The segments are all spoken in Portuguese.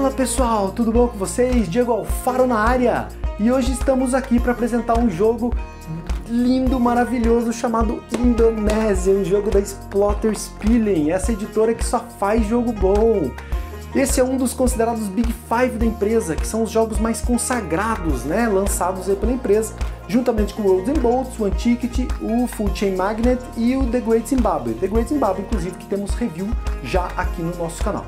Fala pessoal, tudo bom com vocês? Diego Alfaro na área e hoje estamos aqui para apresentar um jogo lindo, maravilhoso chamado Indonésia, um jogo da Splotter Spilling, essa editora que só faz jogo bom. Esse é um dos considerados Big Five da empresa, que são os jogos mais consagrados, né, lançados pela empresa, juntamente com o Roads and Bolts, o Antiquity, o Full Chain Magnet e o The Great Zimbabwe. The Great Zimbabwe, inclusive, que temos review já aqui no nosso canal.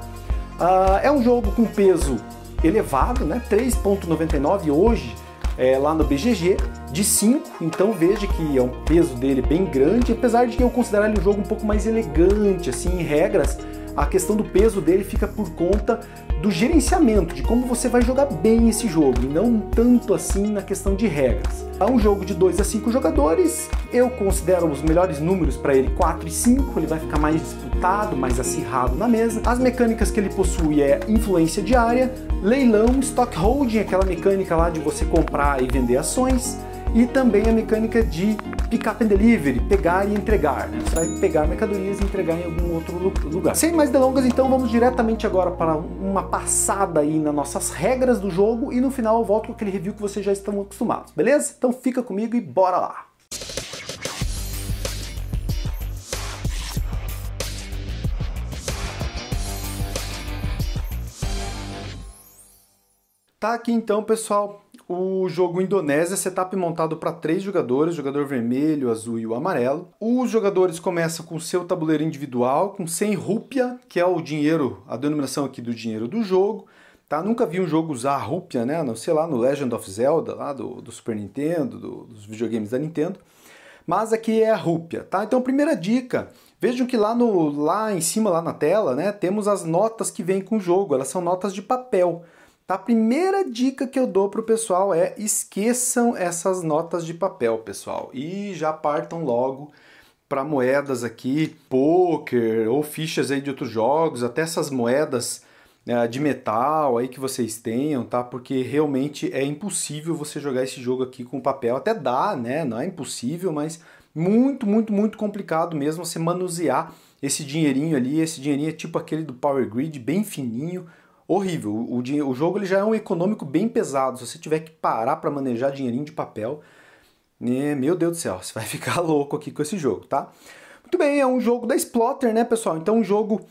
Uh, é um jogo com peso elevado, né? 3,99 hoje é, lá no BGG, de 5, então veja que é um peso dele bem grande, apesar de eu considerar ele um jogo um pouco mais elegante, assim, em regras, a questão do peso dele fica por conta do gerenciamento, de como você vai jogar bem esse jogo, e não tanto assim na questão de regras. É um jogo de 2 a 5 jogadores, eu considero os melhores números para ele 4 e 5, ele vai ficar mais disputado mais acirrado na mesa. As mecânicas que ele possui é influência diária, leilão, stock holding, aquela mecânica lá de você comprar e vender ações, e também a mecânica de pick up and delivery, pegar e entregar. Né? Você vai pegar mercadorias e entregar em algum outro lugar. Sem mais delongas, então vamos diretamente agora para uma passada aí nas nossas regras do jogo e no final eu volto com aquele review que vocês já estão acostumados, beleza? Então fica comigo e bora lá! Tá aqui então, pessoal, o jogo Indonésia, setup montado para três jogadores, jogador vermelho, azul e o amarelo. Os jogadores começam com seu tabuleiro individual, com 100 rúpia, que é o dinheiro, a denominação aqui do dinheiro do jogo. Tá? Nunca vi um jogo usar rúpia, né? Não sei lá, no Legend of Zelda, lá do, do Super Nintendo, do, dos videogames da Nintendo. Mas aqui é a rúpia, tá? Então, primeira dica, Vejam que lá, no, lá em cima, lá na tela, né, temos as notas que vêm com o jogo, elas são notas de papel. Tá? A primeira dica que eu dou para o pessoal é esqueçam essas notas de papel, pessoal, e já partam logo para moedas aqui, poker ou fichas aí de outros jogos, até essas moedas é, de metal aí que vocês tenham, tá? Porque realmente é impossível você jogar esse jogo aqui com papel. Até dá, né? Não é impossível, mas muito, muito, muito complicado mesmo você manusear esse dinheirinho ali. Esse dinheirinho é tipo aquele do Power Grid, bem fininho, horrível. O, o jogo ele já é um econômico bem pesado. Se você tiver que parar para manejar dinheirinho de papel, né, meu Deus do céu, você vai ficar louco aqui com esse jogo, tá? Muito bem, é um jogo da Splotter, né, pessoal? Então, um jogo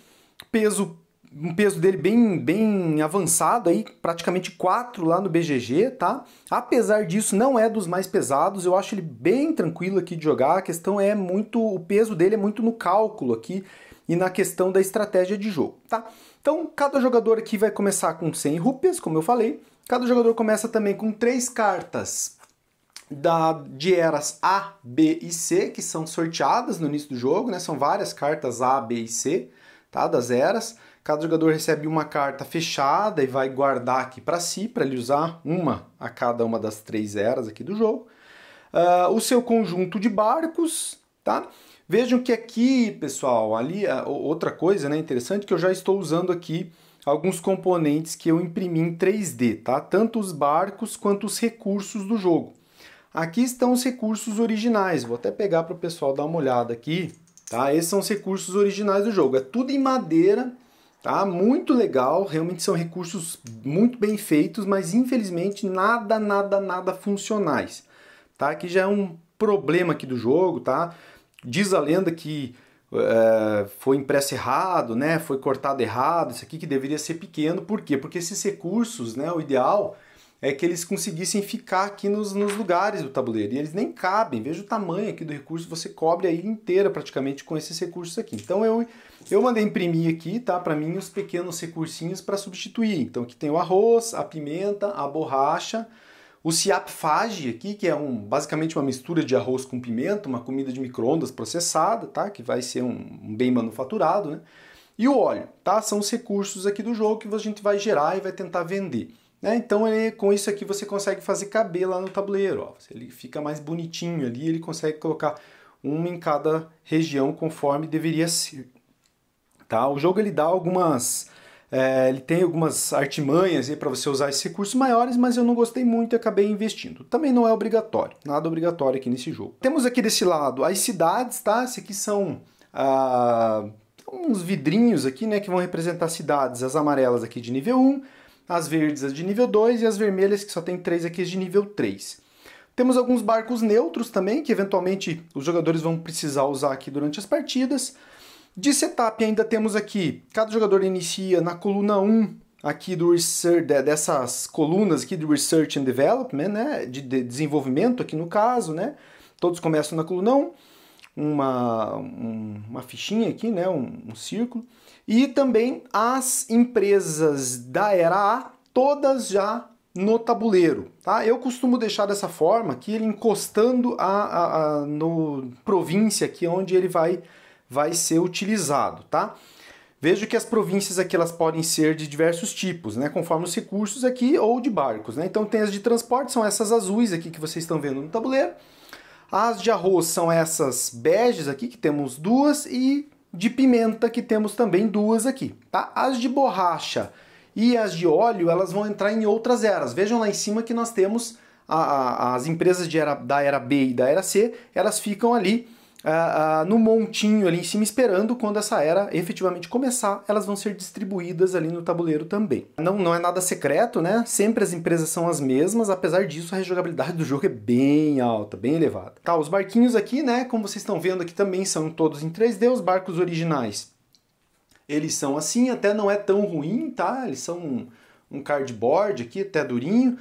peso um peso dele bem, bem avançado aí, praticamente 4 lá no BGG, tá? Apesar disso, não é dos mais pesados, eu acho ele bem tranquilo aqui de jogar. A questão é muito, o peso dele é muito no cálculo aqui e na questão da estratégia de jogo, tá? Então, cada jogador aqui vai começar com 100 rupias, como eu falei. Cada jogador começa também com três cartas da, de eras A, B e C, que são sorteadas no início do jogo, né? São várias cartas A, B e C, tá? Das eras. Cada jogador recebe uma carta fechada e vai guardar aqui para si, para ele usar uma a cada uma das três eras aqui do jogo. Uh, o seu conjunto de barcos, tá? Vejam que aqui, pessoal, ali ah, outra coisa né, interessante que eu já estou usando aqui alguns componentes que eu imprimi em 3D, tá? Tanto os barcos quanto os recursos do jogo. Aqui estão os recursos originais. Vou até pegar para o pessoal dar uma olhada aqui. Tá? Esses são os recursos originais do jogo. É tudo em madeira Tá? Muito legal, realmente são recursos muito bem feitos, mas infelizmente nada, nada, nada funcionais. Tá? Que já é um problema aqui do jogo, tá? Diz a lenda que é, foi impresso errado, né? Foi cortado errado, isso aqui que deveria ser pequeno. Por quê? Porque esses recursos, né? O ideal é que eles conseguissem ficar aqui nos, nos lugares do tabuleiro. E eles nem cabem. Veja o tamanho aqui do recurso, você cobre a ilha inteira praticamente com esses recursos aqui. Então eu eu mandei imprimir aqui, tá? Para mim, os pequenos recursinhos para substituir. Então, aqui tem o arroz, a pimenta, a borracha, o siapfage aqui, que é um, basicamente uma mistura de arroz com pimenta, uma comida de micro-ondas processada, tá? Que vai ser um, um bem manufaturado, né? E o óleo, tá? São os recursos aqui do jogo que a gente vai gerar e vai tentar vender. Né? Então, ele, com isso aqui, você consegue fazer caber lá no tabuleiro. Ó. Ele fica mais bonitinho ali, ele consegue colocar um em cada região conforme deveria ser. Tá? O jogo ele dá algumas. É, ele tem algumas artimanhas para você usar esses recursos maiores, mas eu não gostei muito e acabei investindo. Também não é obrigatório, nada obrigatório aqui nesse jogo. Temos aqui desse lado as cidades, tá? Esse aqui são ah, uns vidrinhos aqui, né, que vão representar cidades, as amarelas aqui de nível 1, as verdes as de nível 2 e as vermelhas, que só tem 3 aqui, de nível 3. Temos alguns barcos neutros também, que eventualmente os jogadores vão precisar usar aqui durante as partidas. De setup ainda temos aqui, cada jogador inicia na coluna 1 aqui do research, dessas colunas aqui de research and development, né, de, de desenvolvimento aqui no caso, né? Todos começam na coluna 1, uma, um, uma fichinha aqui, né, um, um círculo. E também as empresas da era A, todas já no tabuleiro, tá? Eu costumo deixar dessa forma, que ele encostando a, a, a no província aqui onde ele vai vai ser utilizado, tá? Vejo que as províncias aqui elas podem ser de diversos tipos, né? Conforme os recursos aqui ou de barcos, né? Então tem as de transporte, são essas azuis aqui que vocês estão vendo no tabuleiro. As de arroz são essas beges aqui, que temos duas, e de pimenta, que temos também duas aqui, tá? As de borracha e as de óleo, elas vão entrar em outras eras. Vejam lá em cima que nós temos a, a, as empresas era, da era B e da era C, elas ficam ali no montinho ali em cima, esperando quando essa era efetivamente começar, elas vão ser distribuídas ali no tabuleiro também. Não, não é nada secreto, né? Sempre as empresas são as mesmas, apesar disso, a rejogabilidade do jogo é bem alta, bem elevada. Tá, os barquinhos aqui, né? Como vocês estão vendo aqui também são todos em 3D, os barcos originais. Eles são assim, até não é tão ruim, tá? Eles são um, um cardboard aqui, até durinho.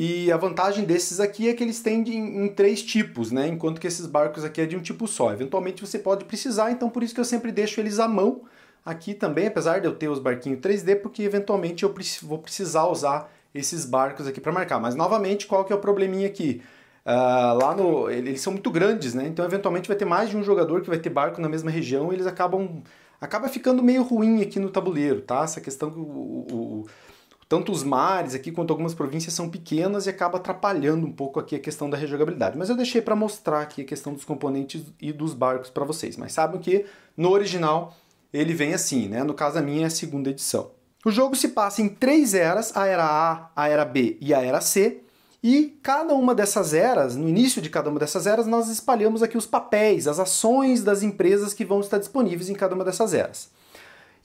E a vantagem desses aqui é que eles têm em, três tipos, né? Enquanto que esses barcos aqui é de um tipo só. Eventualmente você pode precisar, então por isso que eu sempre deixo eles à mão aqui também, apesar de eu ter os barquinhos 3D, porque eventualmente eu vou precisar usar esses barcos aqui para marcar. Mas novamente, qual que é o probleminha aqui? Uh, lá no, eles são muito grandes, né? Então eventualmente vai ter mais de um jogador que vai ter barco na mesma região e eles acabam acaba ficando meio ruim aqui no tabuleiro, tá? Essa questão que o, o, tanto os mares aqui quanto algumas províncias são pequenas e acaba atrapalhando um pouco aqui a questão da rejogabilidade. Mas eu deixei para mostrar aqui a questão dos componentes e dos barcos para vocês. Mas sabem que no original ele vem assim, né? No caso a minha é a segunda edição. O jogo se passa em três eras, a era A, a era B e a era C. E cada uma dessas eras, no início de cada uma dessas eras, nós espalhamos aqui os papéis, as ações das empresas que vão estar disponíveis em cada uma dessas eras.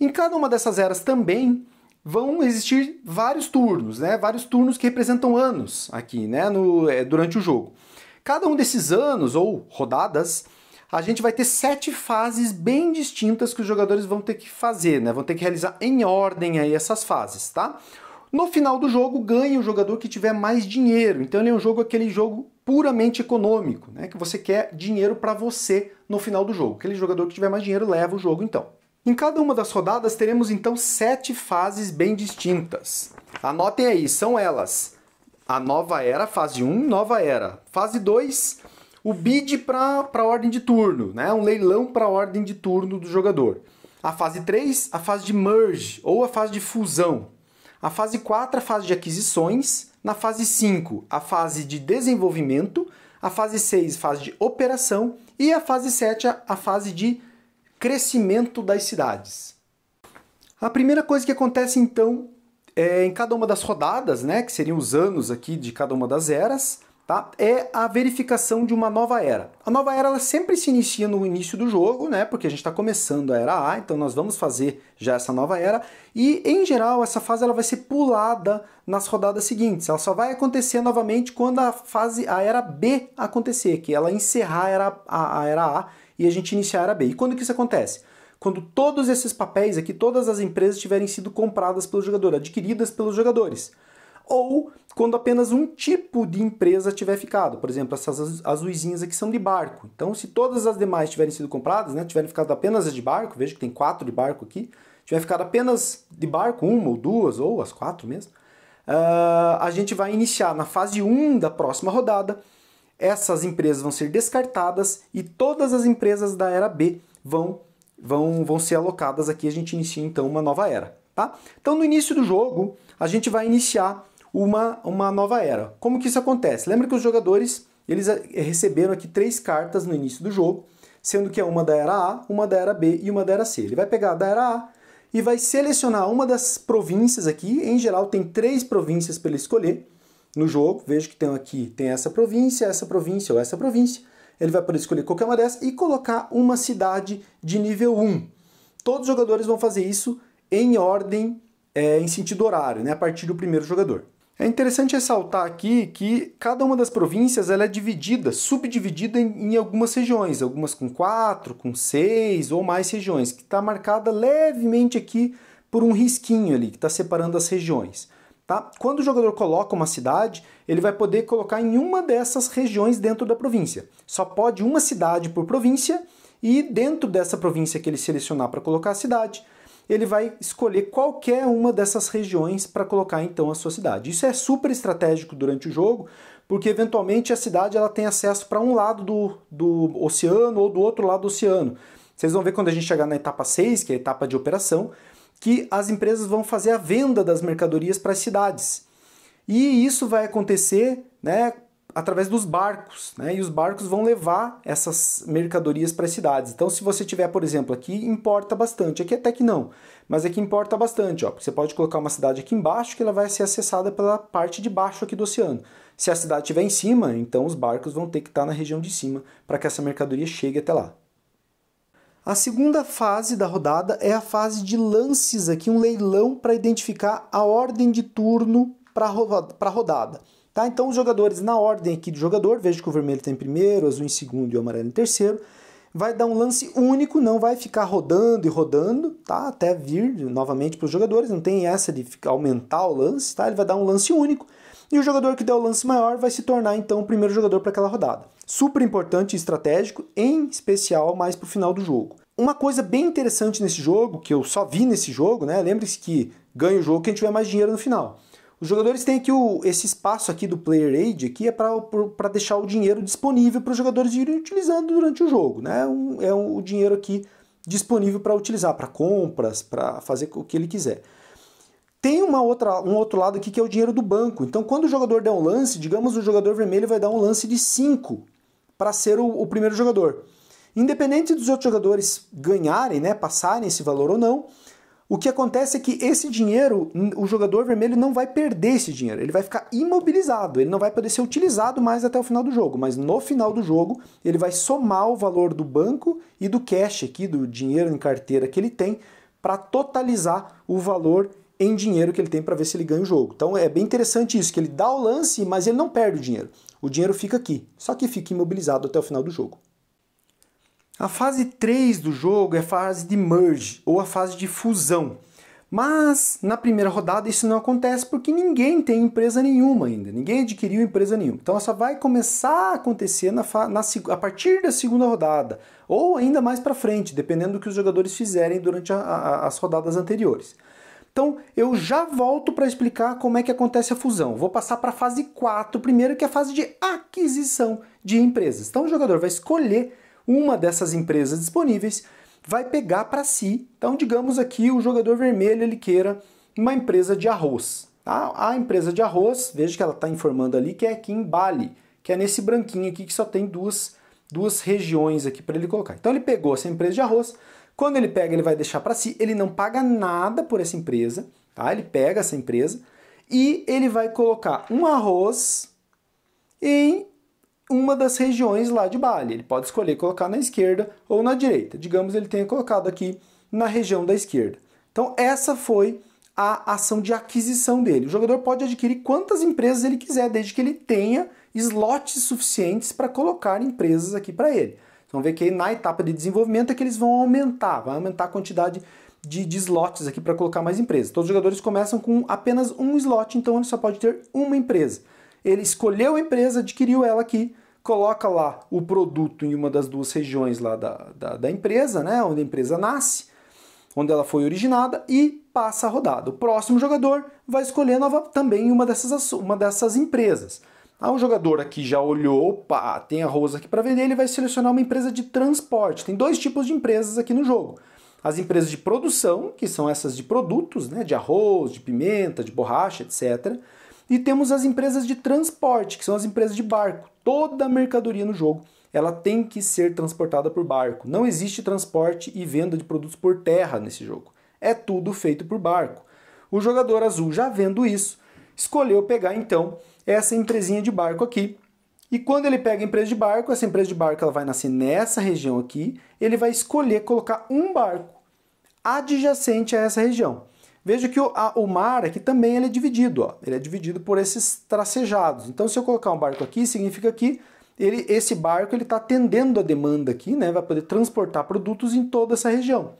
Em cada uma dessas eras também vão existir vários turnos, né? Vários turnos que representam anos aqui, né? No, é, durante o jogo. Cada um desses anos ou rodadas, a gente vai ter sete fases bem distintas que os jogadores vão ter que fazer, né? Vão ter que realizar em ordem aí essas fases, tá? No final do jogo ganha o jogador que tiver mais dinheiro. Então ele é um jogo aquele jogo puramente econômico, né? Que você quer dinheiro para você no final do jogo. Aquele jogador que tiver mais dinheiro leva o jogo então. Em cada uma das rodadas teremos então sete fases bem distintas. Anotem aí, são elas: a nova era, fase 1, nova era. Fase 2, o bid para a ordem de turno, né? um leilão para a ordem de turno do jogador. A fase 3, a fase de merge ou a fase de fusão. A fase 4, a fase de aquisições. Na fase 5, a fase de desenvolvimento. A fase 6, fase de operação. E a fase 7, a fase de crescimento das cidades. A primeira coisa que acontece então é, em cada uma das rodadas, né, que seriam os anos aqui de cada uma das eras, tá? É a verificação de uma nova era. A nova era ela sempre se inicia no início do jogo, né? Porque a gente está começando a era A, então nós vamos fazer já essa nova era. E em geral essa fase ela vai ser pulada nas rodadas seguintes. Ela só vai acontecer novamente quando a fase a era B acontecer, que ela encerrar a era a, a era A e a gente iniciar a B. E quando que isso acontece? Quando todos esses papéis aqui, todas as empresas tiverem sido compradas pelo jogador, adquiridas pelos jogadores. Ou quando apenas um tipo de empresa tiver ficado. Por exemplo, essas azuizinhas aqui são de barco. Então, se todas as demais tiverem sido compradas, né, tiverem ficado apenas as de barco, veja que tem quatro de barco aqui, tiver ficado apenas de barco, uma ou duas, ou as quatro mesmo, uh, a gente vai iniciar na fase 1 da próxima rodada essas empresas vão ser descartadas e todas as empresas da era B vão, vão, vão ser alocadas aqui. A gente inicia então uma nova era. Tá? Então, no início do jogo, a gente vai iniciar uma, uma nova era. Como que isso acontece? Lembra que os jogadores eles eh, receberam aqui três cartas no início do jogo, sendo que é uma da era A, uma da era B e uma da era C. Ele vai pegar a da era A e vai selecionar uma das províncias aqui. Em geral, tem três províncias para ele escolher no jogo, vejo que tem aqui, tem essa província, essa província ou essa província. Ele vai poder escolher qualquer uma dessas e colocar uma cidade de nível 1. Todos os jogadores vão fazer isso em ordem, é, em sentido horário, né, a partir do primeiro jogador. É interessante ressaltar aqui que cada uma das províncias ela é dividida, subdividida em, em algumas regiões, algumas com quatro, com seis ou mais regiões, que está marcada levemente aqui por um risquinho ali, que está separando as regiões. Tá? Quando o jogador coloca uma cidade, ele vai poder colocar em uma dessas regiões dentro da província. Só pode uma cidade por província e dentro dessa província que ele selecionar para colocar a cidade, ele vai escolher qualquer uma dessas regiões para colocar então a sua cidade. Isso é super estratégico durante o jogo, porque eventualmente a cidade ela tem acesso para um lado do, do oceano ou do outro lado do oceano. Vocês vão ver quando a gente chegar na etapa 6, que é a etapa de operação, que as empresas vão fazer a venda das mercadorias para as cidades. E isso vai acontecer né, através dos barcos, né? E os barcos vão levar essas mercadorias para as cidades. Então, se você tiver, por exemplo, aqui importa bastante, aqui até que não, mas aqui importa bastante, ó. Você pode colocar uma cidade aqui embaixo que ela vai ser acessada pela parte de baixo aqui do oceano. Se a cidade estiver em cima, então os barcos vão ter que estar na região de cima para que essa mercadoria chegue até lá. A segunda fase da rodada é a fase de lances, aqui um leilão para identificar a ordem de turno para a rodada. Tá? Então os jogadores na ordem aqui do jogador, veja que o vermelho tem tá em primeiro, o azul em segundo e o amarelo em terceiro, vai dar um lance único, não vai ficar rodando e rodando, tá? Até vir novamente para os jogadores, não tem essa de aumentar o lance, tá? Ele vai dar um lance único e o jogador que der o lance maior vai se tornar então o primeiro jogador para aquela rodada. Super importante e estratégico, em especial mais para o final do jogo. Uma coisa bem interessante nesse jogo, que eu só vi nesse jogo, né? Lembre-se que ganha o jogo quem tiver mais dinheiro no final. Os jogadores têm aqui o, esse espaço aqui do player aid aqui é para deixar o dinheiro disponível para os jogadores irem utilizando durante o jogo, né? Um, é um, o dinheiro aqui disponível para utilizar para compras, para fazer o que ele quiser. Tem uma outra, um outro lado aqui que é o dinheiro do banco. Então, quando o jogador der um lance, digamos o jogador vermelho vai dar um lance de 5 para ser o, o, primeiro jogador. Independente dos outros jogadores ganharem, né, passarem esse valor ou não, o que acontece é que esse dinheiro, o jogador vermelho não vai perder esse dinheiro, ele vai ficar imobilizado, ele não vai poder ser utilizado mais até o final do jogo, mas no final do jogo ele vai somar o valor do banco e do cash aqui, do dinheiro em carteira que ele tem, para totalizar o valor em dinheiro que ele tem para ver se ele ganha o jogo. Então é bem interessante isso, que ele dá o lance, mas ele não perde o dinheiro. O dinheiro fica aqui, só que fica imobilizado até o final do jogo. A fase 3 do jogo é a fase de merge, ou a fase de fusão. Mas na primeira rodada isso não acontece porque ninguém tem empresa nenhuma ainda, ninguém adquiriu empresa nenhuma. Então essa vai começar a acontecer na, na, a partir da segunda rodada, ou ainda mais para frente, dependendo do que os jogadores fizerem durante a, a, as rodadas anteriores. Então eu já volto para explicar como é que acontece a fusão. Vou passar para a fase 4 primeiro, que é a fase de aquisição de empresas. Então o jogador vai escolher uma dessas empresas disponíveis, vai pegar para si. Então digamos aqui o jogador vermelho ele queira uma empresa de arroz. Tá? A empresa de arroz, veja que ela está informando ali que é aqui em Bali, que é nesse branquinho aqui que só tem duas, duas regiões aqui para ele colocar. Então ele pegou essa empresa de arroz, quando ele pega, ele vai deixar para si, ele não paga nada por essa empresa, tá? Ele pega essa empresa e ele vai colocar um arroz em uma das regiões lá de Bali. Ele pode escolher colocar na esquerda ou na direita. Digamos ele tenha colocado aqui na região da esquerda. Então essa foi a ação de aquisição dele. O jogador pode adquirir quantas empresas ele quiser, desde que ele tenha slots suficientes para colocar empresas aqui para ele. Então vê que na etapa de desenvolvimento é que eles vão aumentar, vai aumentar a quantidade de, de slots aqui para colocar mais empresas. Todos os jogadores começam com apenas um slot, então ele só pode ter uma empresa. Ele escolheu a empresa, adquiriu ela aqui, coloca lá o produto em uma das duas regiões lá da, da, da empresa, né, onde a empresa nasce, onde ela foi originada e passa a rodada. O próximo jogador vai escolher nova, também uma dessas, uma dessas empresas. Ah, um jogador aqui já olhou, opa, tem arroz aqui para vender, ele vai selecionar uma empresa de transporte. Tem dois tipos de empresas aqui no jogo. As empresas de produção, que são essas de produtos, né, de arroz, de pimenta, de borracha, etc. E temos as empresas de transporte, que são as empresas de barco. Toda a mercadoria no jogo, ela tem que ser transportada por barco. Não existe transporte e venda de produtos por terra nesse jogo. É tudo feito por barco. O jogador azul, já vendo isso, escolheu pegar então essa empresinha de barco aqui. E quando ele pega a empresa de barco, essa empresa de barco ela vai nascer nessa região aqui, ele vai escolher colocar um barco adjacente a essa região. Veja que o, a, o mar aqui também ele é dividido, ó. ele é dividido por esses tracejados. Então se eu colocar um barco aqui, significa que ele, esse barco ele está atendendo a demanda aqui, né? vai poder transportar produtos em toda essa região.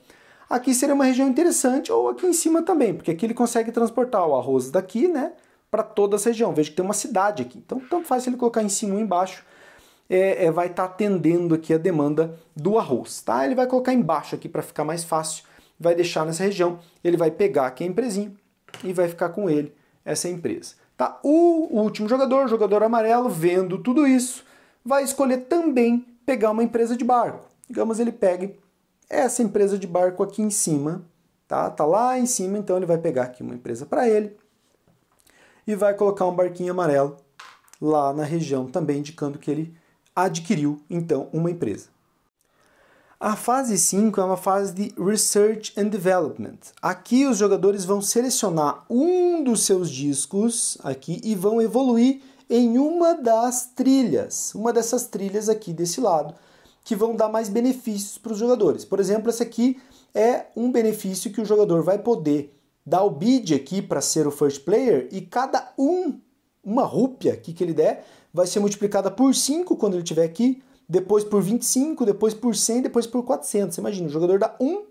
Aqui seria uma região interessante, ou aqui em cima também, porque aqui ele consegue transportar o arroz daqui, né? para toda essa região. Veja que tem uma cidade aqui. Então, tanto faz se ele colocar em cima ou embaixo, é, é, vai estar tá atendendo aqui a demanda do arroz. Tá? Ele vai colocar embaixo aqui para ficar mais fácil, vai deixar nessa região, ele vai pegar aqui a empresinha e vai ficar com ele essa empresa. Tá? O último jogador, jogador amarelo, vendo tudo isso, vai escolher também pegar uma empresa de barco. Digamos, ele pegue essa empresa de barco aqui em cima, tá? Tá lá em cima, então ele vai pegar aqui uma empresa para ele e vai colocar um barquinho amarelo lá na região, também indicando que ele adquiriu então uma empresa. A fase 5 é uma fase de Research and Development. Aqui os jogadores vão selecionar um dos seus discos aqui e vão evoluir em uma das trilhas, uma dessas trilhas aqui desse lado, que vão dar mais benefícios para os jogadores. Por exemplo, essa aqui é um benefício que o jogador vai poder dá o bid aqui para ser o first player e cada um, uma rúpia aqui que ele der, vai ser multiplicada por 5 quando ele estiver aqui, depois por 25, depois por 100, depois por 400. imagina, o jogador dá 1 um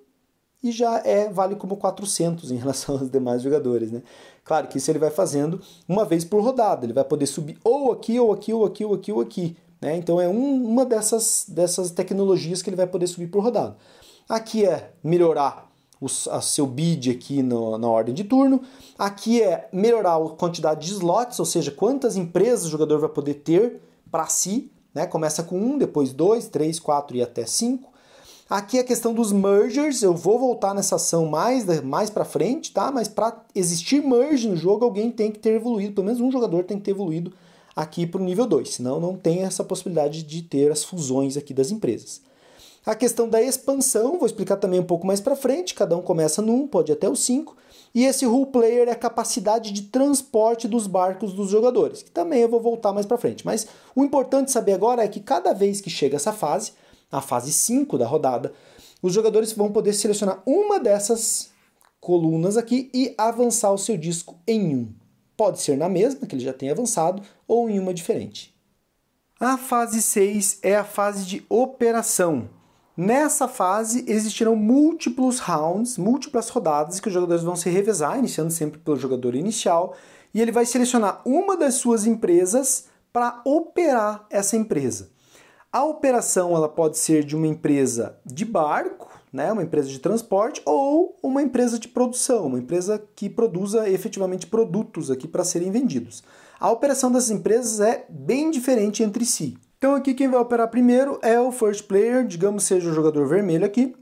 e já é vale como 400 em relação aos demais jogadores, né? Claro que isso ele vai fazendo uma vez por rodada, ele vai poder subir ou aqui, ou aqui, ou aqui, ou aqui, ou aqui, né? Então é um, uma dessas, dessas tecnologias que ele vai poder subir por rodada. Aqui é melhorar o seu bid aqui no, na ordem de turno. Aqui é melhorar a quantidade de slots, ou seja, quantas empresas o jogador vai poder ter para si. Né? Começa com um, depois dois, três, quatro e até cinco. Aqui é a questão dos mergers, eu vou voltar nessa ação mais, né, mais para frente, tá? Mas para existir merge no jogo, alguém tem que ter evoluído, pelo menos um jogador tem que ter evoluído aqui para o nível 2, senão não tem essa possibilidade de ter as fusões aqui das empresas. A questão da expansão, vou explicar também um pouco mais para frente, cada um começa no 1, pode até o 5. E esse rule player é a capacidade de transporte dos barcos dos jogadores, que também eu vou voltar mais para frente. Mas o importante saber agora é que cada vez que chega essa fase, a fase 5 da rodada, os jogadores vão poder selecionar uma dessas colunas aqui e avançar o seu disco em um. Pode ser na mesma, que ele já tem avançado, ou em uma diferente. A fase 6 é a fase de operação. Nessa fase existirão múltiplos rounds, múltiplas rodadas que os jogadores vão se revezar, iniciando sempre pelo jogador inicial, e ele vai selecionar uma das suas empresas para operar essa empresa. A operação ela pode ser de uma empresa de barco, né, uma empresa de transporte, ou uma empresa de produção, uma empresa que produza efetivamente produtos aqui para serem vendidos. A operação dessas empresas é bem diferente entre si. Então aqui quem vai operar primeiro é o first player, digamos seja o jogador vermelho aqui.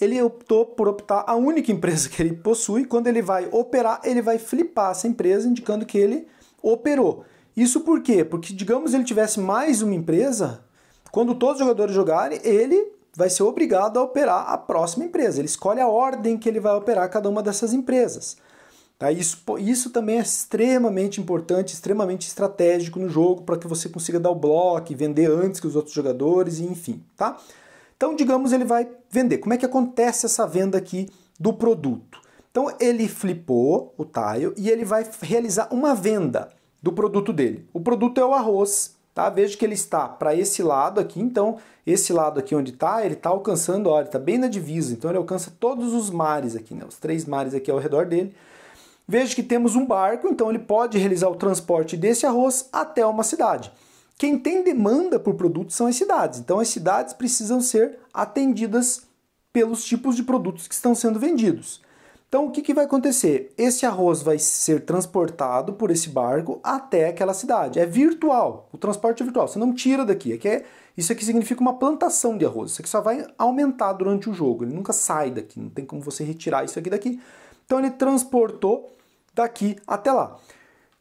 Ele optou por optar a única empresa que ele possui. Quando ele vai operar, ele vai flipar essa empresa, indicando que ele operou. Isso por quê? Porque, digamos, ele tivesse mais uma empresa, quando todos os jogadores jogarem, ele vai ser obrigado a operar a próxima empresa. Ele escolhe a ordem que ele vai operar cada uma dessas empresas. Tá? Isso, isso também é extremamente importante, extremamente estratégico no jogo para que você consiga dar o bloco, vender antes que os outros jogadores, e enfim. Tá? Então, digamos, ele vai vender. Como é que acontece essa venda aqui do produto? Então, ele flipou o tile e ele vai realizar uma venda do produto dele. O produto é o arroz, tá? Veja que ele está para esse lado aqui, então esse lado aqui onde está, ele está alcançando, olha, está bem na divisa, então ele alcança todos os mares aqui, né? Os três mares aqui ao redor dele. Veja que temos um barco, então ele pode realizar o transporte desse arroz até uma cidade. Quem tem demanda por produtos são as cidades. Então as cidades precisam ser atendidas pelos tipos de produtos que estão sendo vendidos. Então o que, que vai acontecer? Esse arroz vai ser transportado por esse barco até aquela cidade. É virtual, o transporte é virtual. Você não tira daqui. Aqui é, é, isso aqui significa uma plantação de arroz. Isso aqui só vai aumentar durante o jogo. Ele nunca sai daqui. Não tem como você retirar isso aqui daqui. Então ele transportou daqui até lá.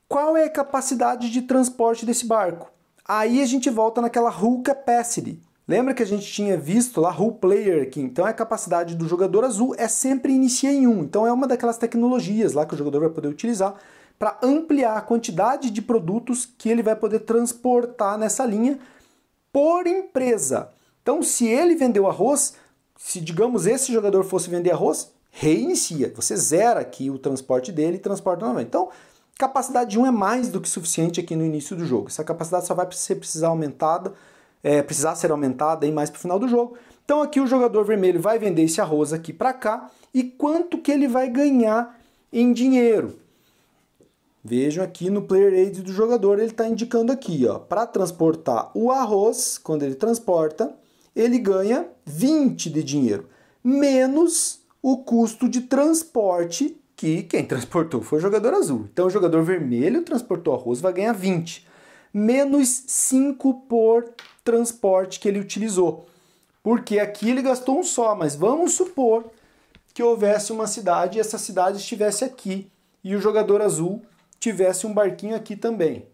Qual é a capacidade de transporte desse barco? Aí a gente volta naquela hull capacity. Lembra que a gente tinha visto lá hull player aqui? Então a capacidade do jogador azul é sempre inicia em 1. Um. Então é uma daquelas tecnologias lá que o jogador vai poder utilizar para ampliar a quantidade de produtos que ele vai poder transportar nessa linha por empresa. Então se ele vendeu arroz, se digamos esse jogador fosse vender arroz, reinicia. Você zera aqui o transporte dele e transporta novamente. Então, capacidade de 1 um é mais do que suficiente aqui no início do jogo. Essa capacidade só vai ser precisar aumentada, é, precisar ser aumentada aí mais para o final do jogo. Então aqui o jogador vermelho vai vender esse arroz aqui para cá e quanto que ele vai ganhar em dinheiro. Vejam aqui no player aid do jogador, ele está indicando aqui, ó, para transportar o arroz, quando ele transporta, ele ganha 20 de dinheiro, menos o custo de transporte, que quem transportou foi o jogador azul. Então, o jogador vermelho transportou arroz, vai ganhar 20. Menos 5 por transporte que ele utilizou. Porque aqui ele gastou um só, mas vamos supor que houvesse uma cidade e essa cidade estivesse aqui e o jogador azul tivesse um barquinho aqui também.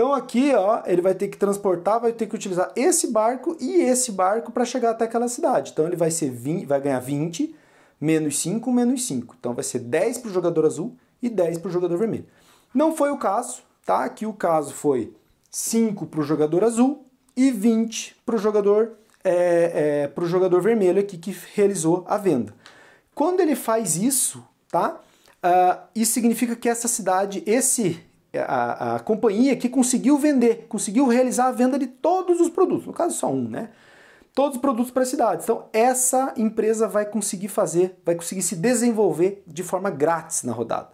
Então aqui, ó, ele vai ter que transportar, vai ter que utilizar esse barco e esse barco para chegar até aquela cidade. Então ele vai ser 20, vai ganhar 20 menos 5 menos 5. Então vai ser 10 para o jogador azul e 10 para o jogador vermelho. Não foi o caso, tá? Aqui o caso foi 5 para o jogador azul e 20 para o jogador é, é, para o jogador vermelho aqui que realizou a venda. Quando ele faz isso, tá? Uh, isso significa que essa cidade, esse a, a companhia que conseguiu vender, conseguiu realizar a venda de todos os produtos, no caso só um, né? Todos os produtos para a cidade. Então, essa empresa vai conseguir fazer, vai conseguir se desenvolver de forma grátis na rodada.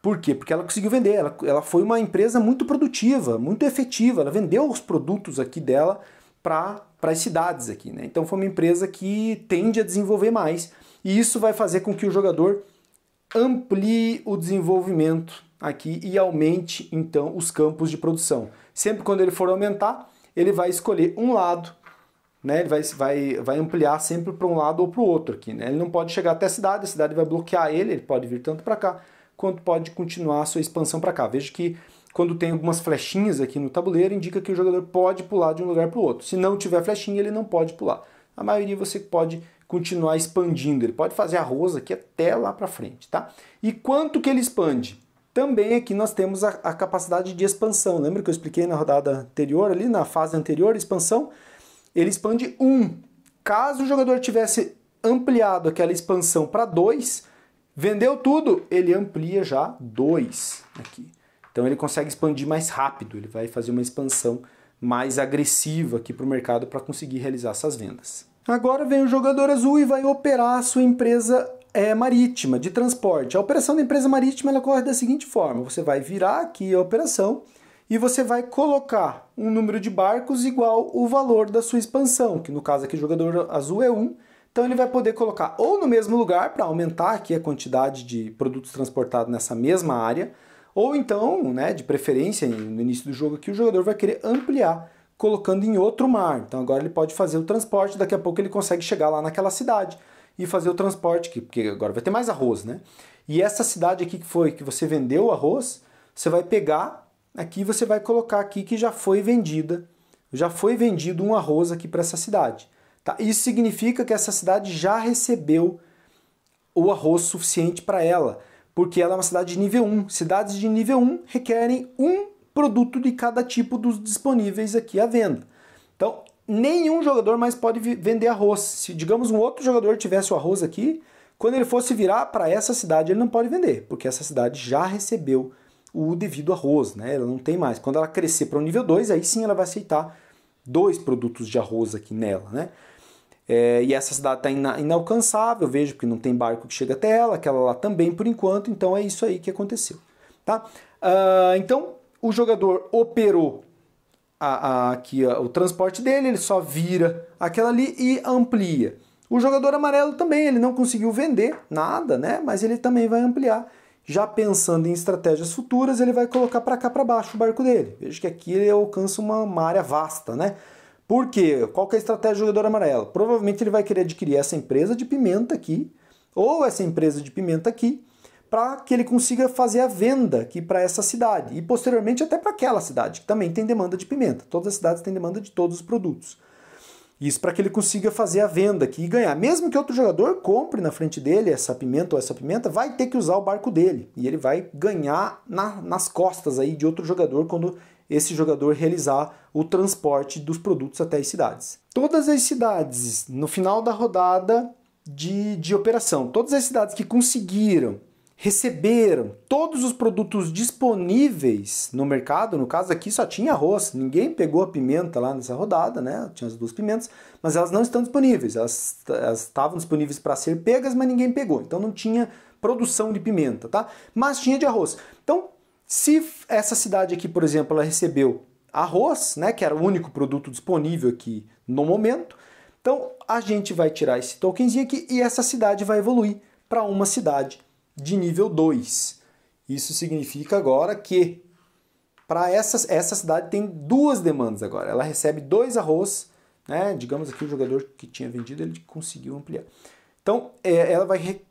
Por quê? Porque ela conseguiu vender, ela, ela foi uma empresa muito produtiva, muito efetiva, ela vendeu os produtos aqui dela para as cidades aqui, né? Então foi uma empresa que tende a desenvolver mais, e isso vai fazer com que o jogador amplie o desenvolvimento aqui e aumente então os campos de produção. Sempre quando ele for aumentar, ele vai escolher um lado, né? ele vai, vai, vai ampliar sempre para um lado ou para o outro aqui. Né? Ele não pode chegar até a cidade, a cidade vai bloquear ele, ele pode vir tanto para cá quanto pode continuar a sua expansão para cá. Veja que quando tem algumas flechinhas aqui no tabuleiro, indica que o jogador pode pular de um lugar para o outro. Se não tiver flechinha, ele não pode pular. A maioria você pode continuar expandindo. Ele pode fazer arroz aqui até lá para frente, tá? E quanto que ele expande? Também aqui nós temos a, a, capacidade de expansão. Lembra que eu expliquei na rodada anterior, ali na fase anterior, expansão? Ele expande 1. Um. Caso o jogador tivesse ampliado aquela expansão para 2, vendeu tudo, ele amplia já 2 aqui. Então ele consegue expandir mais rápido, ele vai fazer uma expansão mais agressiva aqui para o mercado para conseguir realizar essas vendas. Agora vem o jogador azul e vai operar a sua empresa é, marítima, de transporte. A operação da empresa marítima ela corre da seguinte forma: você vai virar aqui a operação e você vai colocar um número de barcos igual o valor da sua expansão, que no caso aqui o jogador azul é 1. Então ele vai poder colocar ou no mesmo lugar para aumentar aqui a quantidade de produtos transportados nessa mesma área, ou então, né, de preferência no início do jogo aqui o jogador vai querer ampliar colocando em outro mar. Então agora ele pode fazer o transporte, daqui a pouco ele consegue chegar lá naquela cidade e fazer o transporte, aqui porque agora vai ter mais arroz, né? E essa cidade aqui que foi que você vendeu o arroz, você vai pegar aqui você vai colocar aqui que já foi vendida, já foi vendido um arroz aqui para essa cidade. Tá? Isso significa que essa cidade já recebeu o arroz suficiente para ela, porque ela é uma cidade de nível 1. Cidades de nível 1 requerem um produto de cada tipo dos disponíveis aqui à venda. Então, nenhum jogador mais pode vender arroz. Se, digamos, um outro jogador tivesse o arroz aqui, quando ele fosse virar para essa cidade, ele não pode vender, porque essa cidade já recebeu o devido arroz, né? Ela não tem mais. Quando ela crescer para o nível 2, aí sim ela vai aceitar dois produtos de arroz aqui nela, né? É, e essa cidade está ina inalcançável, vejo que não tem barco que chega até ela, aquela lá também por enquanto, então é isso aí que aconteceu. Tá? Uh, então, o jogador operou a, a, aqui a, o transporte dele, ele só vira aquela ali e amplia. O jogador amarelo também, ele não conseguiu vender nada, né? Mas ele também vai ampliar. Já pensando em estratégias futuras, ele vai colocar para cá para baixo o barco dele. Veja que aqui ele alcança uma, uma área vasta, né? Por quê? Qual que é a estratégia do jogador amarelo? Provavelmente ele vai querer adquirir essa empresa de pimenta aqui, ou essa empresa de pimenta aqui, para que ele consiga fazer a venda aqui para essa cidade e posteriormente até para aquela cidade, que também tem demanda de pimenta. Todas as cidades têm demanda de todos os produtos. Isso para que ele consiga fazer a venda aqui e ganhar. Mesmo que outro jogador compre na frente dele essa pimenta ou essa pimenta, vai ter que usar o barco dele. E ele vai ganhar na, nas costas aí de outro jogador quando esse jogador realizar o transporte dos produtos até as cidades. Todas as cidades, no final da rodada de, de operação, todas as cidades que conseguiram receberam todos os produtos disponíveis no mercado. No caso aqui só tinha arroz, ninguém pegou a pimenta lá nessa rodada, né? Tinha as duas pimentas, mas elas não estão disponíveis. Elas, elas estavam disponíveis para ser pegas, mas ninguém pegou. Então não tinha produção de pimenta, tá? Mas tinha de arroz. Então, se essa cidade aqui, por exemplo, ela recebeu arroz, né, que era o único produto disponível aqui no momento, então a gente vai tirar esse tokenzinho aqui e essa cidade vai evoluir para uma cidade de nível 2. Isso significa agora que para essas, essa cidade tem duas demandas agora. Ela recebe dois arroz, né? Digamos aqui o jogador que tinha vendido, ele conseguiu ampliar. Então, é, ela vai, re,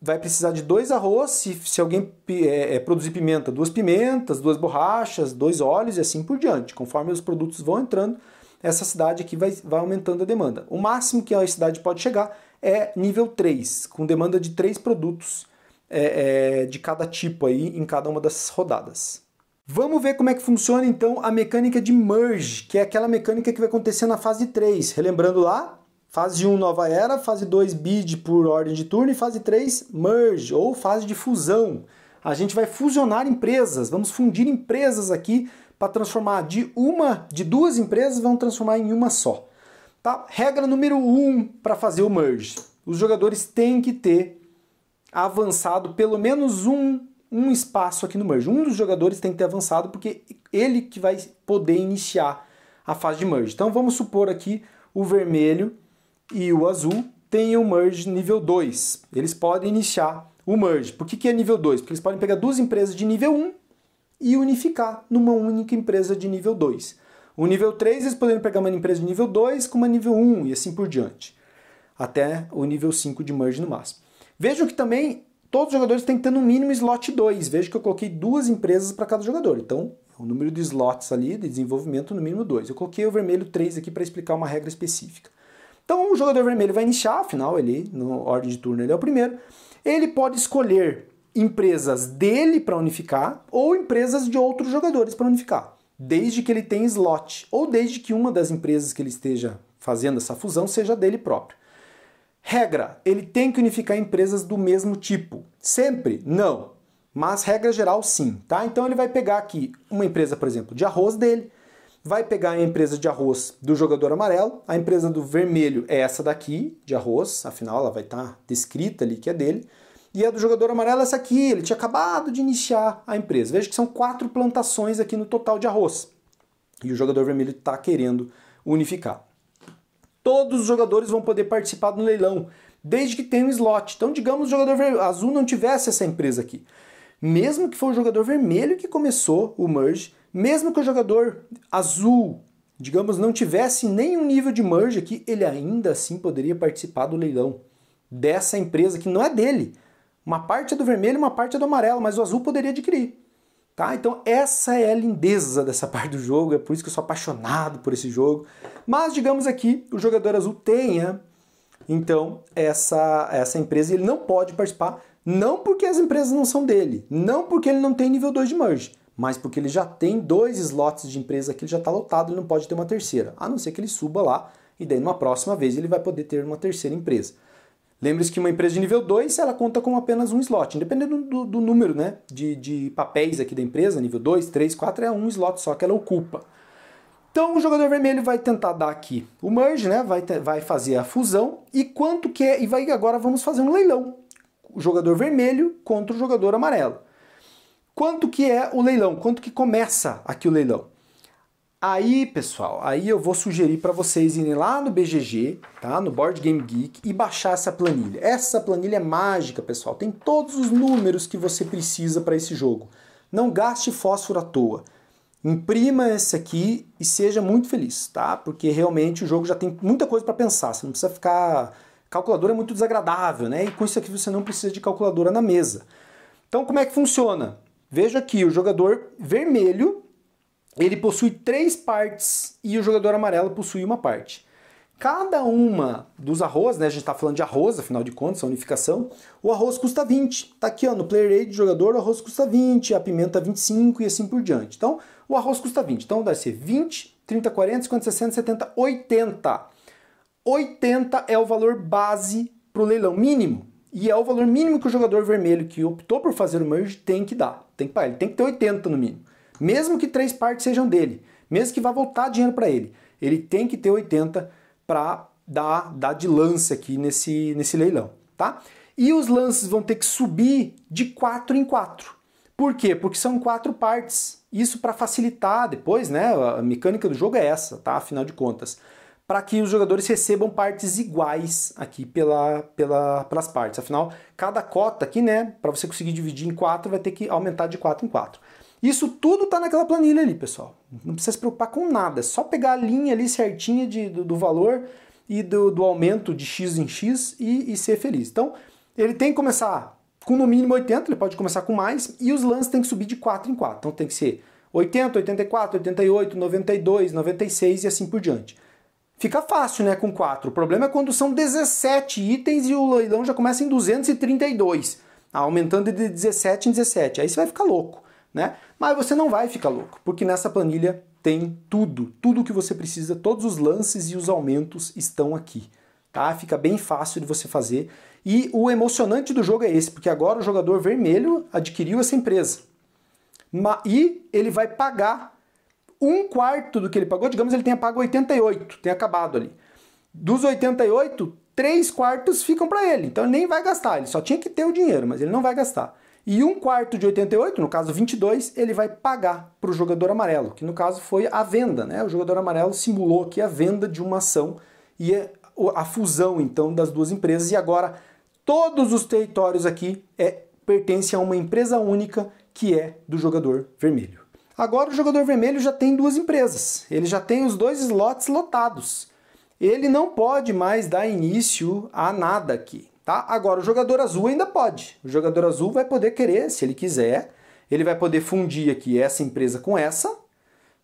vai precisar de dois arroz, se, se alguém é, é, produzir pimenta, duas pimentas, duas borrachas, dois óleos e assim por diante. Conforme os produtos vão entrando, essa cidade aqui vai, vai aumentando a demanda. O máximo que a cidade pode chegar é nível 3, com demanda de três produtos é, é, de cada tipo aí em cada uma dessas rodadas. Vamos ver como é que funciona então a mecânica de merge, que é aquela mecânica que vai acontecer na fase 3. Relembrando lá, fase 1 nova era, fase 2 bid por ordem de turno e fase 3 merge ou fase de fusão. A gente vai fusionar empresas, vamos fundir empresas aqui para transformar de uma, de duas empresas, vão transformar em uma só. Tá? Regra número 1 um para fazer o merge. Os jogadores têm que ter avançado pelo menos um, um espaço aqui no merge. Um dos jogadores tem que ter avançado, porque ele que vai poder iniciar a fase de merge. Então vamos supor aqui o vermelho e o azul tenham merge nível 2. Eles podem iniciar o merge. Por que, que é nível 2? Porque eles podem pegar duas empresas de nível 1 um e unificar numa única empresa de nível 2. O nível 3 eles poderiam pegar uma empresa de nível 2 com uma nível 1 um, e assim por diante, até o nível 5 de merge no máximo. Vejam que também todos os jogadores têm que ter no mínimo slot 2. vejam que eu coloquei duas empresas para cada jogador. Então, é o número de slots ali de desenvolvimento no mínimo 2. Eu coloquei o vermelho 3 aqui para explicar uma regra específica. Então, o jogador vermelho vai iniciar, afinal, ele, no ordem de turno, ele é o primeiro. Ele pode escolher empresas dele para unificar ou empresas de outros jogadores para unificar, desde que ele tenha slot ou desde que uma das empresas que ele esteja fazendo essa fusão seja dele próprio. Regra: ele tem que unificar empresas do mesmo tipo. Sempre? Não. Mas regra geral, sim. Tá? Então ele vai pegar aqui uma empresa, por exemplo, de arroz dele, vai pegar a empresa de arroz do jogador amarelo, a empresa do vermelho é essa daqui, de arroz, afinal ela vai estar tá descrita ali que é dele, e a do jogador amarelo é essa aqui, ele tinha acabado de iniciar a empresa. Veja que são quatro plantações aqui no total de arroz. E o jogador vermelho está querendo unificar todos os jogadores vão poder participar do leilão, desde que tenha um slot. Então, digamos o jogador azul não tivesse essa empresa aqui. Mesmo que foi o jogador vermelho que começou o merge, mesmo que o jogador azul, digamos, não tivesse nenhum nível de merge aqui, ele ainda assim poderia participar do leilão dessa empresa que não é dele. Uma parte é do vermelho, uma parte é do amarelo, mas o azul poderia adquirir. Tá? Então essa é a lindeza dessa parte do jogo, é por isso que eu sou apaixonado por esse jogo. Mas digamos aqui, o jogador azul tenha então essa essa empresa ele não pode participar, não porque as empresas não são dele, não porque ele não tem nível 2 de merge, mas porque ele já tem dois slots de empresa que ele já está lotado, ele não pode ter uma terceira, a não ser que ele suba lá e daí numa próxima vez ele vai poder ter uma terceira empresa. Lembre-se que uma empresa de nível 2 ela conta com apenas um slot, independente do, do número né, de, de papéis aqui da empresa, nível 2, 3, 4, é um slot só que ela ocupa. Então o jogador vermelho vai tentar dar aqui o merge, né? Vai, ter, vai fazer a fusão e quanto que é, e vai agora vamos fazer um leilão. O jogador vermelho contra o jogador amarelo. Quanto que é o leilão? Quanto que começa aqui o leilão? Aí, pessoal, aí eu vou sugerir para vocês irem lá no BGG, tá? No Board Game Geek e baixar essa planilha. Essa planilha é mágica, pessoal. Tem todos os números que você precisa para esse jogo. Não gaste fósforo à toa. Imprima esse aqui e seja muito feliz, tá? Porque realmente o jogo já tem muita coisa para pensar. Você não precisa ficar calculadora é muito desagradável, né? E com isso aqui você não precisa de calculadora na mesa. Então, como é que funciona? Veja aqui, o jogador vermelho ele possui três partes e o jogador amarelo possui uma parte. Cada uma dos arroz, né? A gente está falando de arroz, afinal de contas, a unificação. O arroz custa 20. Tá aqui, ó, no player aid do jogador, o arroz custa 20, a pimenta 25 e assim por diante. Então, o arroz custa 20. Então, vai ser 20, 30, 40, 50, 60, 70, 80. 80 é o valor base para o leilão mínimo. E é o valor mínimo que o jogador vermelho que optou por fazer o merge tem que dar. Tem que pagar. Ele tem que ter 80 no mínimo mesmo que três partes sejam dele, mesmo que vá voltar dinheiro para ele, ele tem que ter 80 para dar, dar de lance aqui nesse, nesse leilão, tá? E os lances vão ter que subir de 4 em 4. Por quê? Porque são quatro partes. Isso para facilitar depois, né? A mecânica do jogo é essa, tá? Afinal de contas. Para que os jogadores recebam partes iguais aqui pela, pela, pelas partes. Afinal, cada cota aqui, né? Para você conseguir dividir em quatro, vai ter que aumentar de 4 em 4. Isso tudo está naquela planilha ali, pessoal. Não precisa se preocupar com nada. É só pegar a linha ali certinha de, do, do valor e do, do, aumento de X em X e, e, ser feliz. Então, ele tem que começar com no mínimo 80, ele pode começar com mais, e os lances tem que subir de 4 em 4. Então tem que ser 80, 84, 88, 92, 96 e assim por diante. Fica fácil, né, com 4. O problema é quando são 17 itens e o leilão já começa em 232, aumentando de 17 em 17. Aí você vai ficar louco né? Mas você não vai ficar louco, porque nessa planilha tem tudo, tudo o que você precisa, todos os lances e os aumentos estão aqui, tá? Fica bem fácil de você fazer. E o emocionante do jogo é esse, porque agora o jogador vermelho adquiriu essa empresa. E ele vai pagar um quarto do que ele pagou, digamos ele tenha pago 88, tenha acabado ali. Dos 88, três quartos ficam para ele, então ele nem vai gastar, ele só tinha que ter o dinheiro, mas ele não vai gastar. E um quarto de 88, no caso 22, ele vai pagar para o jogador amarelo, que no caso foi a venda, né? O jogador amarelo simulou aqui a venda de uma ação e a fusão então das duas empresas e agora todos os territórios aqui é a uma empresa única que é do jogador vermelho. Agora o jogador vermelho já tem duas empresas, ele já tem os dois slots lotados. Ele não pode mais dar início a nada aqui. Tá? Agora, o jogador azul ainda pode. O jogador azul vai poder querer, se ele quiser, ele vai poder fundir aqui essa empresa com essa,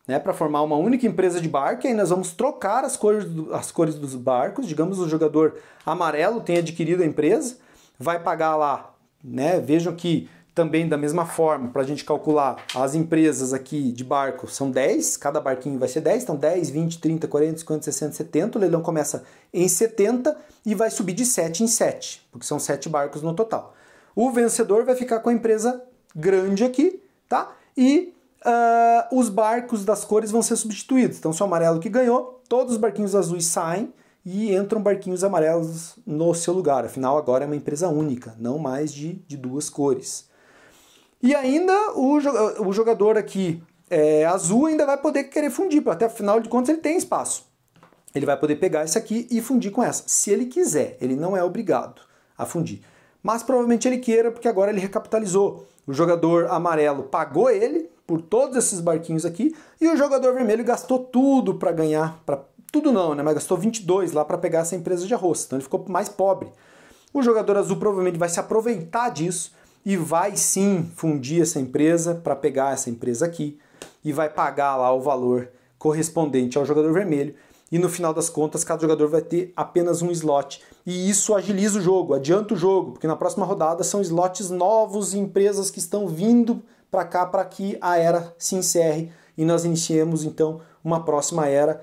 né, para formar uma única empresa de barco, e aí nós vamos trocar as cores, do, as cores dos barcos. Digamos o jogador amarelo tem adquirido a empresa, vai pagar lá, né? Vejam que também da mesma forma, para a gente calcular as empresas aqui de barco são 10, cada barquinho vai ser 10, então 10, 20, 30, 40, 50, 60, 70. O leilão começa em 70 e vai subir de 7 em 7, porque são 7 barcos no total. O vencedor vai ficar com a empresa grande aqui, tá? E uh, os barcos das cores vão ser substituídos. Então, se o amarelo que ganhou, todos os barquinhos azuis saem e entram barquinhos amarelos no seu lugar. Afinal, agora é uma empresa única, não mais de, de duas cores. E ainda o, o jogador aqui é, azul ainda vai poder querer fundir, até afinal de contas ele tem espaço. Ele vai poder pegar esse aqui e fundir com essa, se ele quiser, ele não é obrigado a fundir. Mas provavelmente ele queira, porque agora ele recapitalizou. O jogador amarelo pagou ele por todos esses barquinhos aqui, e o jogador vermelho gastou tudo para ganhar, para tudo não, né? Mas gastou 22 lá para pegar essa empresa de arroz, então ele ficou mais pobre. O jogador azul provavelmente vai se aproveitar disso e vai sim fundir essa empresa para pegar essa empresa aqui e vai pagar lá o valor correspondente ao jogador vermelho. E no final das contas, cada jogador vai ter apenas um slot. E isso agiliza o jogo, adianta o jogo, porque na próxima rodada são slots novos e empresas que estão vindo para cá para que a era se encerre e nós iniciemos então uma próxima era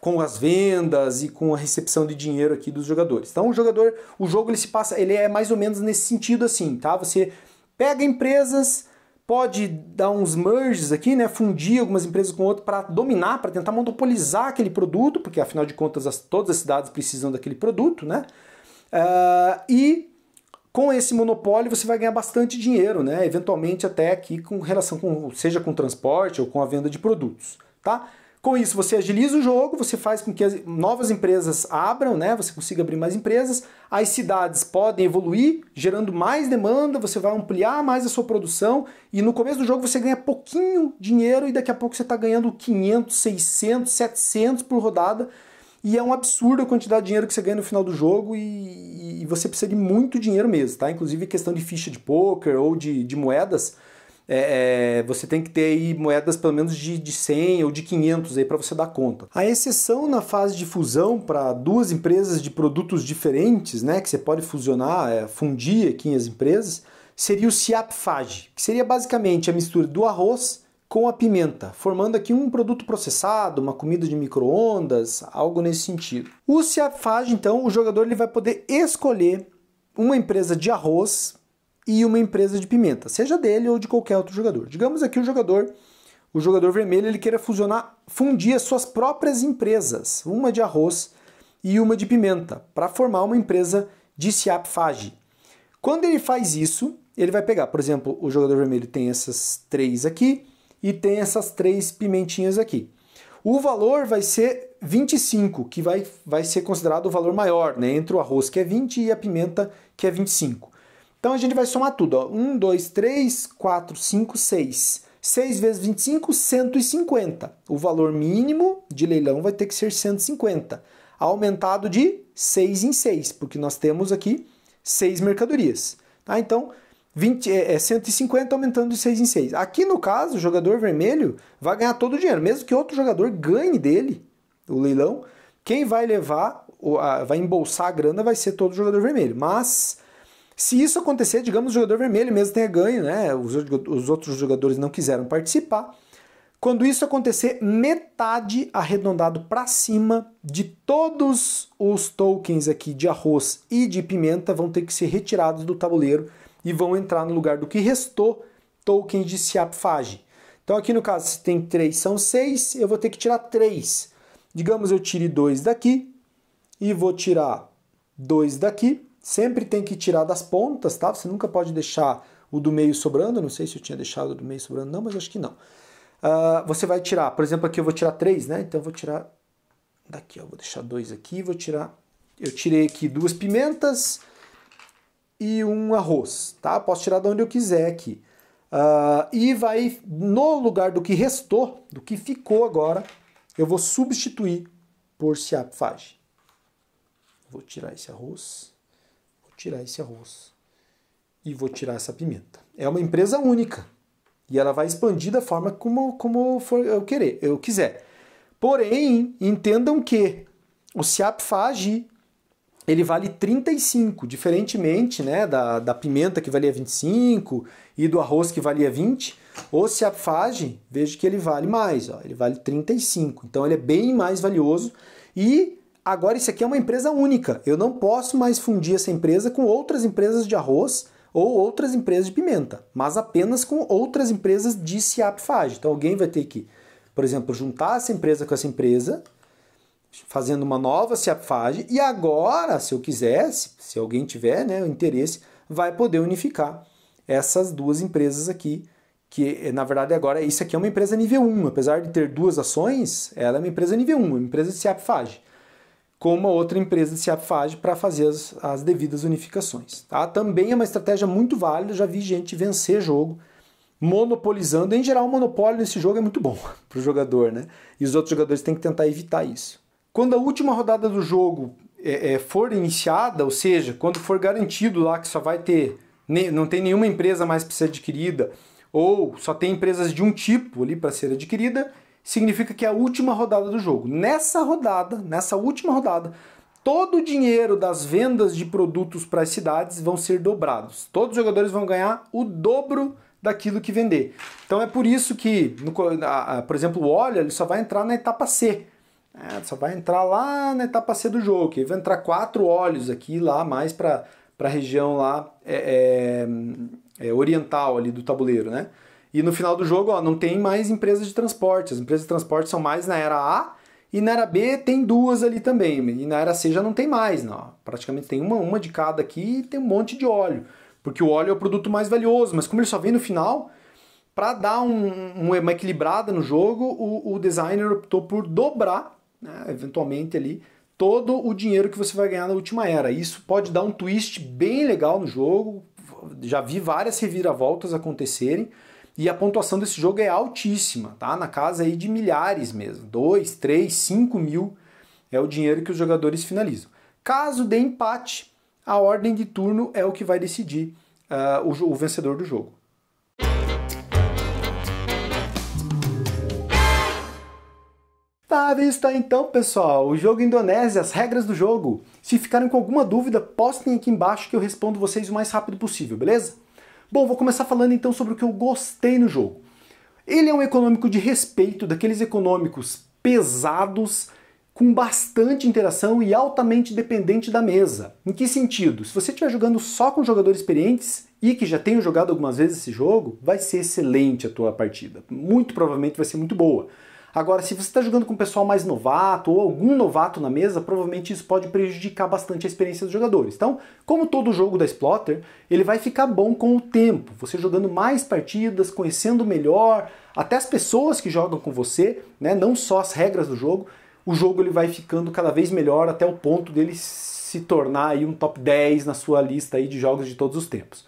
com as vendas e com a recepção de dinheiro aqui dos jogadores. Então o jogador, o jogo ele se passa, ele é mais ou menos nesse sentido assim, tá? Você pega empresas, pode dar uns merges aqui, né, fundir algumas empresas com outras para dominar, para tentar monopolizar aquele produto, porque afinal de contas as, todas as cidades precisam daquele produto, né? Uh, e com esse monopólio você vai ganhar bastante dinheiro, né? Eventualmente até aqui com relação com seja com transporte ou com a venda de produtos, tá? Com isso, você agiliza o jogo, você faz com que novas empresas abram, né? Você consiga abrir mais empresas, as cidades podem evoluir, gerando mais demanda, você vai ampliar mais a sua produção e no começo do jogo você ganha pouquinho dinheiro e daqui a pouco você está ganhando 500, 600, 700 por rodada. E é um absurdo a quantidade de dinheiro que você ganha no final do jogo e, e você precisa de muito dinheiro mesmo, tá? Inclusive questão de ficha de poker ou de, de moedas, é, é, você tem que ter aí moedas pelo menos de, de 100 ou de 500 aí para você dar conta. A exceção na fase de fusão para duas empresas de produtos diferentes, né, que você pode fusionar, é, fundir aqui as empresas, seria o siapfage, que seria basicamente a mistura do arroz com a pimenta, formando aqui um produto processado, uma comida de micro-ondas, algo nesse sentido. O siapfage, então, o jogador ele vai poder escolher uma empresa de arroz e uma empresa de pimenta, seja dele ou de qualquer outro jogador. Digamos aqui o jogador, o jogador vermelho, ele queira fusionar, fundir as suas próprias empresas, uma de arroz e uma de pimenta, para formar uma empresa de siapfage. Quando ele faz isso, ele vai pegar, por exemplo, o jogador vermelho tem essas três aqui e tem essas três pimentinhas aqui. O valor vai ser 25, que vai, vai ser considerado o valor maior, né? Entre o arroz, que é 20, e a pimenta, que é 25. Então a gente vai somar tudo. 1, 2, 3, 4, 5, 6. 6 vezes 25, 150. O valor mínimo de leilão vai ter que ser 150, aumentado de 6 em 6, porque nós temos aqui 6 mercadorias. Tá? Então, 20, é, é 150 aumentando de 6 em 6. Aqui no caso, o jogador vermelho vai ganhar todo o dinheiro, mesmo que outro jogador ganhe dele o leilão. Quem vai levar, vai embolsar a grana vai ser todo o jogador vermelho. Mas se isso acontecer, digamos, o jogador vermelho mesmo tenha ganho, né? Os, os outros jogadores não quiseram participar. Quando isso acontecer, metade arredondado para cima de todos os tokens aqui de arroz e de pimenta vão ter que ser retirados do tabuleiro e vão entrar no lugar do que restou tokens de siapfage. Então aqui no caso, se tem três, são seis, eu vou ter que tirar três. Digamos eu tire dois daqui e vou tirar dois daqui Sempre tem que tirar das pontas, tá? Você nunca pode deixar o do meio sobrando. não sei se eu tinha deixado o do meio sobrando, não, mas acho que não. Uh, você vai tirar, por exemplo, aqui eu vou tirar três, né? Então eu vou tirar daqui, ó, vou deixar dois aqui, vou tirar. Eu tirei aqui duas pimentas e um arroz, tá? Posso tirar de onde eu quiser aqui. Uh, e vai, no lugar do que restou, do que ficou agora, eu vou substituir por siapfage. Vou tirar esse arroz tirar esse arroz e vou tirar essa pimenta. É uma empresa única e ela vai expandir da forma como, como for eu querer, eu quiser. Porém, entendam que o SIAP FAGI ele vale 35, diferentemente né, da, da pimenta que valia 25 e do arroz que valia 20, o SIAP FAGI, veja que ele vale mais, ó, ele vale 35, então ele é bem mais valioso e Agora, isso aqui é uma empresa única. Eu não posso mais fundir essa empresa com outras empresas de arroz ou outras empresas de pimenta, mas apenas com outras empresas de siapfage. Então, alguém vai ter que, por exemplo, juntar essa empresa com essa empresa, fazendo uma nova siapfage, e agora, se eu quisesse, se alguém tiver né, o interesse, vai poder unificar essas duas empresas aqui, que na verdade agora isso aqui é uma empresa nível 1, apesar de ter duas ações, ela é uma empresa nível 1, uma empresa de siapfage com uma outra empresa se afage para fazer as, as, devidas unificações. Tá? Também é uma estratégia muito válida, já vi gente vencer jogo monopolizando. Em geral, o monopólio nesse jogo é muito bom para o jogador, né? E os outros jogadores têm que tentar evitar isso. Quando a última rodada do jogo é, é, for iniciada, ou seja, quando for garantido lá que só vai ter, não tem nenhuma empresa mais para ser adquirida, ou só tem empresas de um tipo ali para ser adquirida, significa que é a última rodada do jogo. Nessa rodada, nessa última rodada, todo o dinheiro das vendas de produtos para as cidades vão ser dobrados. Todos os jogadores vão ganhar o dobro daquilo que vender. Então é por isso que, no, a, a, por exemplo, o óleo ele só vai entrar na etapa C. É, só vai entrar lá na etapa C do jogo, que vai entrar quatro óleos aqui lá mais para a região lá é, é, é, oriental ali do tabuleiro, né? E no final do jogo, ó, não tem mais empresas de transporte. As empresas de transporte são mais na era A e na era B tem duas ali também. E na era C já não tem mais, não. Né? Praticamente tem uma, uma de cada aqui e tem um monte de óleo. Porque o óleo é o produto mais valioso, mas como ele só vem no final, para dar um, uma equilibrada no jogo, o, o designer optou por dobrar, né, eventualmente ali, todo o dinheiro que você vai ganhar na última era. Isso pode dar um twist bem legal no jogo. Já vi várias reviravoltas acontecerem. E a pontuação desse jogo é altíssima, tá? Na casa aí de milhares mesmo. 2, 3, 5 mil é o dinheiro que os jogadores finalizam. Caso dê empate, a ordem de turno é o que vai decidir uh, o, o vencedor do jogo. Tá vista então, pessoal. O jogo Indonésia, as regras do jogo. Se ficarem com alguma dúvida, postem aqui embaixo que eu respondo vocês o mais rápido possível, beleza? Bom, vou começar falando então sobre o que eu gostei no jogo. Ele é um econômico de respeito, daqueles econômicos pesados, com bastante interação e altamente dependente da mesa. Em que sentido? Se você estiver jogando só com jogadores experientes e que já tenham jogado algumas vezes esse jogo, vai ser excelente a tua partida. Muito provavelmente vai ser muito boa. Agora, se você está jogando com um pessoal mais novato ou algum novato na mesa, provavelmente isso pode prejudicar bastante a experiência dos jogadores. Então, como todo jogo da Splotter, ele vai ficar bom com o tempo. Você jogando mais partidas, conhecendo melhor, até as pessoas que jogam com você, né, não só as regras do jogo, o jogo ele vai ficando cada vez melhor até o ponto dele se tornar aí um top 10 na sua lista aí de jogos de todos os tempos.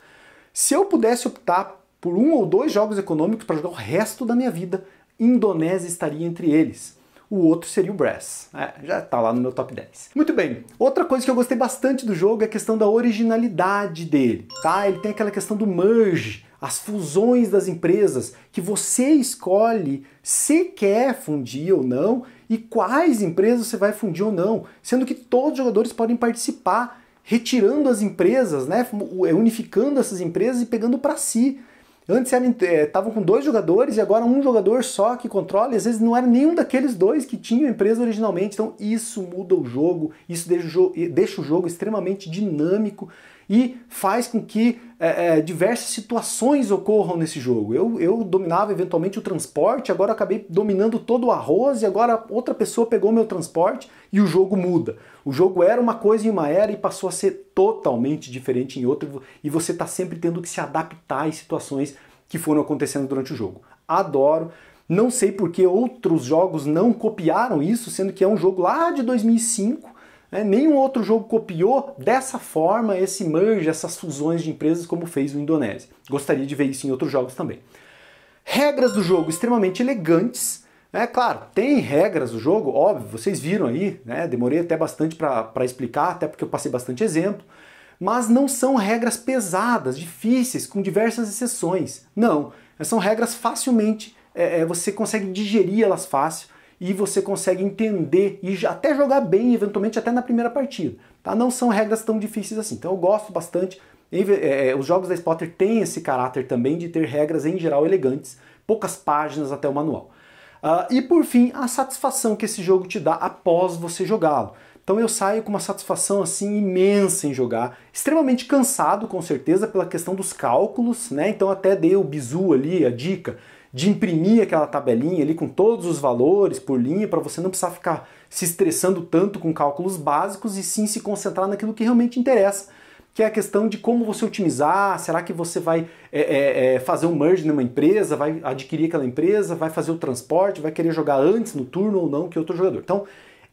Se eu pudesse optar por um ou dois jogos econômicos para jogar o resto da minha vida, Indonésia estaria entre eles. O outro seria o Brass. É, já está lá no meu top 10. Muito bem, outra coisa que eu gostei bastante do jogo é a questão da originalidade dele, tá? Ele tem aquela questão do merge, as fusões das empresas, que você escolhe se quer fundir ou não e quais empresas você vai fundir ou não, sendo que todos os jogadores podem participar, retirando as empresas, né, unificando essas empresas e pegando para si. Antes estavam eh, é, com dois jogadores e agora um jogador só que controla, e às vezes não era nenhum daqueles dois que tinham a empresa originalmente. Então isso muda o jogo, isso deixa o jogo, deixa o jogo extremamente dinâmico e faz com que é, é, diversas situações ocorram nesse jogo. Eu, eu dominava eventualmente o transporte, agora acabei dominando todo o arroz e agora outra pessoa pegou meu transporte e o jogo muda. O jogo era uma coisa em uma era e passou a ser totalmente diferente em outra e você está sempre tendo que se adaptar às situações que foram acontecendo durante o jogo. Adoro. Não sei por que outros jogos não copiaram isso, sendo que é um jogo lá de 2005 né? Nenhum outro jogo copiou dessa forma esse merge, essas fusões de empresas como fez o Indonésia. Gostaria de ver isso em outros jogos também. Regras do jogo extremamente elegantes, é claro, tem regras do jogo, óbvio, vocês viram aí, né? Demorei até bastante para explicar, até porque eu passei bastante exemplo. Mas não são regras pesadas, difíceis, com diversas exceções. Não, são regras facilmente, é, é você consegue digerir elas fácil, e você consegue entender e até jogar bem, eventualmente até na primeira partida. Tá? Não são regras tão difíceis assim. Então eu gosto bastante. É, é, os jogos da Spotter têm esse caráter também de ter regras em geral elegantes, poucas páginas até o manual. Uh, e por fim, a satisfação que esse jogo te dá após você jogá-lo. Então eu saio com uma satisfação assim imensa em jogar, extremamente cansado com certeza pela questão dos cálculos, né? Então até dei o bizu ali, a dica de imprimir aquela tabelinha ali com todos os valores por linha, para você não precisar ficar se estressando tanto com cálculos básicos e sim se concentrar naquilo que realmente interessa, que é a questão de como você otimizar, será que você vai é, é, é, fazer um merge numa empresa, vai adquirir aquela empresa, vai fazer o transporte, vai querer jogar antes no turno ou não que outro jogador. Então,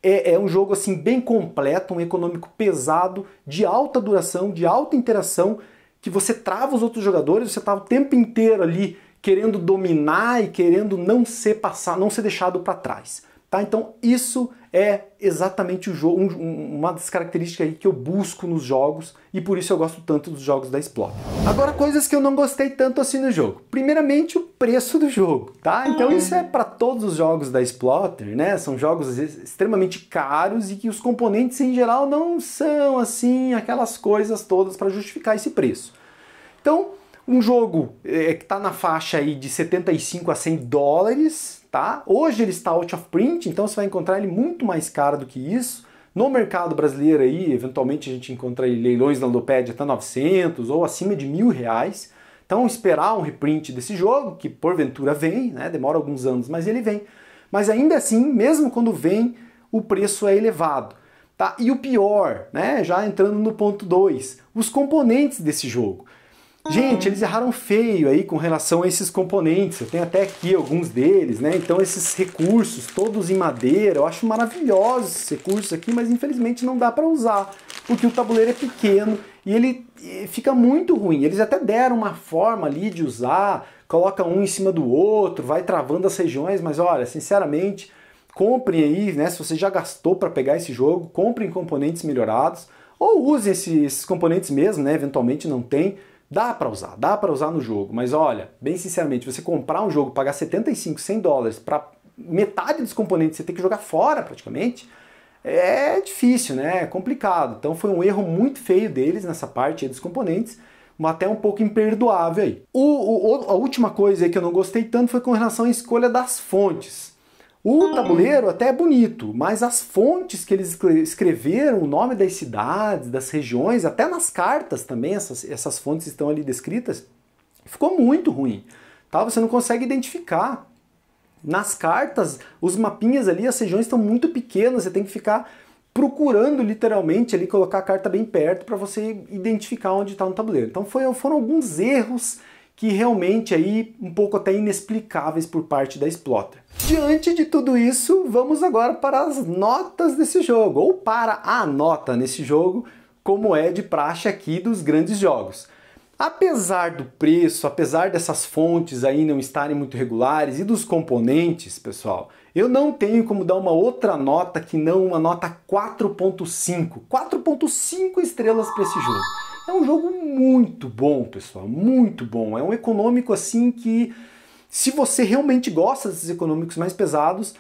é, é, um jogo assim bem completo, um econômico pesado, de alta duração, de alta interação, que você trava os outros jogadores, você está o tempo inteiro ali querendo dominar e querendo não ser passado, não ser deixado para trás. Tá? Então isso é exatamente o jogo, um, uma das características aí que eu busco nos jogos e por isso eu gosto tanto dos jogos da Explode. Agora coisas que eu não gostei tanto assim no jogo. Primeiramente o preço do jogo, tá? Então isso é para todos os jogos da Splatter, né? São jogos extremamente caros e que os componentes em geral não são assim aquelas coisas todas para justificar esse preço. Então um jogo é, é que está na faixa aí de 75 a 100 dólares, tá? Hoje ele está out of print, então você vai encontrar ele muito mais caro do que isso. No mercado brasileiro aí, eventualmente a gente encontra leilões na Ludopédia até 900 ou acima de mil reais. Então esperar um reprint desse jogo, que porventura vem, né? Demora alguns anos, mas ele vem. Mas ainda assim, mesmo quando vem, o preço é elevado. Tá? E o pior, né? já entrando no ponto 2, os componentes desse jogo. Uhum. Gente, eles erraram feio aí com relação a esses componentes. Eu tenho até aqui alguns deles, né? Então esses recursos, todos em madeira, eu acho maravilhosos esses recursos aqui, mas infelizmente não dá para usar, porque o tabuleiro é pequeno e ele fica muito ruim. Eles até deram uma forma ali de usar, coloca um em cima do outro, vai travando as regiões, mas olha, sinceramente, comprem aí, né? Se você já gastou para pegar esse jogo, comprem componentes melhorados ou use esses componentes mesmo, né? Eventualmente não tem Dá para usar, dá para usar no jogo, mas olha, bem sinceramente, você comprar um jogo, pagar 75, 100 dólares para metade dos componentes você tem que jogar fora praticamente, é difícil, né? É complicado. Então foi um erro muito feio deles nessa parte dos componentes, até um pouco imperdoável aí. O, o, a última coisa aí que eu não gostei tanto foi com relação à escolha das fontes. O hum. tabuleiro até é bonito, mas as fontes que eles escreveram, o nome das cidades, das regiões, até nas cartas também, essas, essas fontes estão ali descritas, ficou muito ruim. Tá? Você não consegue identificar. Nas cartas, os mapinhas ali, as regiões estão muito pequenas, você tem que ficar procurando literalmente ali colocar a carta bem perto para você identificar onde está no tabuleiro. Então foi, foram alguns erros que realmente aí um pouco até inexplicáveis por parte da Splotter. Diante de tudo isso, vamos agora para as notas desse jogo, ou para a nota nesse jogo, como é de praxe aqui dos grandes jogos. Apesar do preço, apesar dessas fontes aí não estarem muito regulares e dos componentes, pessoal, eu não tenho como dar uma outra nota que não uma nota 4.5. 4.5 estrelas para esse jogo. É um jogo muito bom, pessoal, muito bom. É um econômico assim que, se você realmente gosta desses econômicos mais pesados,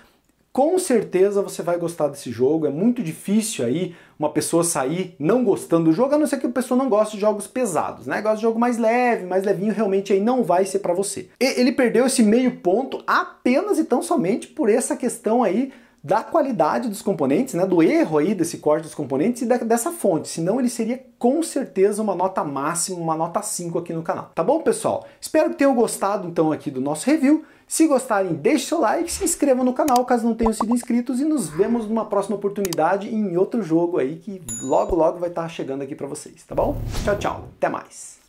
com certeza você vai gostar desse jogo. É muito difícil aí uma pessoa sair não gostando do jogo, a não ser que a pessoa não goste de jogos pesados, né? Gosta de jogo mais leve, mais levinho, realmente aí não vai ser para você. E ele perdeu esse meio ponto apenas e tão somente por essa questão aí da qualidade dos componentes, né, do erro aí desse corte dos componentes e da, dessa fonte, senão ele seria com certeza uma nota máxima, uma nota 5 aqui no canal. Tá bom, pessoal? Espero que tenham gostado então aqui do nosso review. Se gostarem, deixe seu like, se inscreva no canal caso não tenham sido inscritos e nos vemos numa próxima oportunidade em outro jogo aí que logo logo vai estar tá chegando aqui para vocês, tá bom? Tchau, tchau. Até mais.